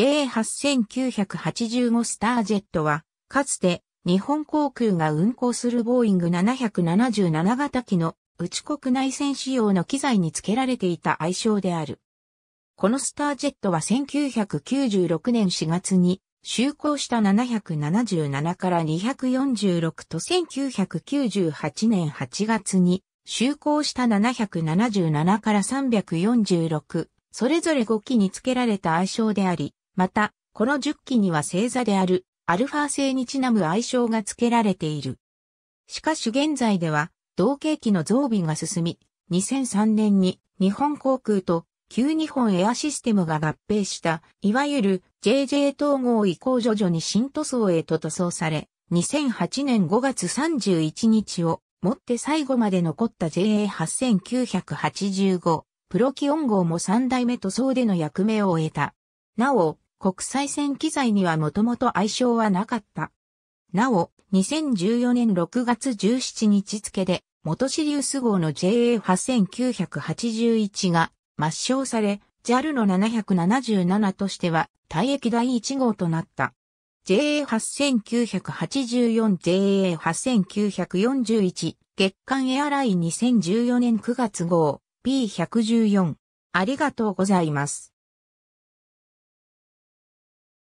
J8985 a スタージェットは、かつて日本航空が運航するボーイング777型機の内国内線仕様の機材に付けられていた愛称である。このスタージェットは1996年4月に就航した777から246と1998年8月に就航した777から346、それぞれ5機に付けられた愛称であり、また、この10基には星座であるアルファ星にちなむ愛称が付けられている。しかし現在では、同型機の増備が進み、2003年に日本航空と旧日本エアシステムが合併した、いわゆる JJ 統合以降徐々に新塗装へと塗装され、2008年5月31日をもって最後まで残った JA8985 プロキオン号も3代目塗装での役目を終えた。なお、国際線機材にはもともと相性はなかった。なお、2014年6月17日付で、元シリウス号の JA8981 が抹消され、JAL の777としては、退役第1号となった。JA8984、JA8941、月間エアライン2014年9月号、P114。ありがとうございます。